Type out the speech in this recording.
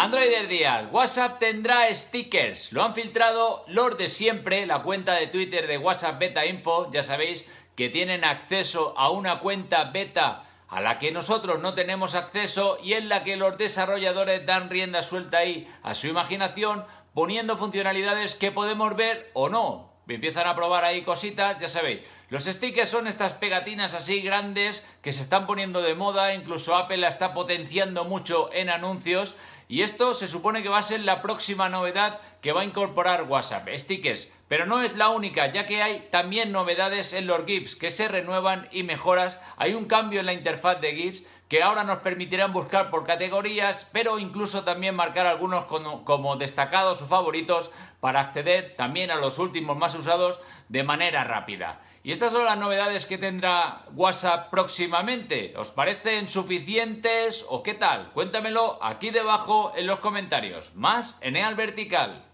Android del día. WhatsApp tendrá stickers. Lo han filtrado los de siempre, la cuenta de Twitter de WhatsApp Beta Info. Ya sabéis que tienen acceso a una cuenta beta a la que nosotros no tenemos acceso y en la que los desarrolladores dan rienda suelta ahí a su imaginación poniendo funcionalidades que podemos ver o no. Empiezan a probar ahí cositas, ya sabéis. Los stickers son estas pegatinas así grandes que se están poniendo de moda, incluso Apple la está potenciando mucho en anuncios y esto se supone que va a ser la próxima novedad que va a incorporar WhatsApp, stickers. Pero no es la única, ya que hay también novedades en los GIFs que se renuevan y mejoras. Hay un cambio en la interfaz de GIFs que ahora nos permitirán buscar por categorías, pero incluso también marcar algunos como, destacados o favoritos para acceder también a los últimos más usados de manera rápida. Y estas son las novedades que tendrá WhatsApp próximamente. ¿Os parecen suficientes o qué tal? Cuéntamelo aquí debajo en los comentarios. Más en EAL Vertical.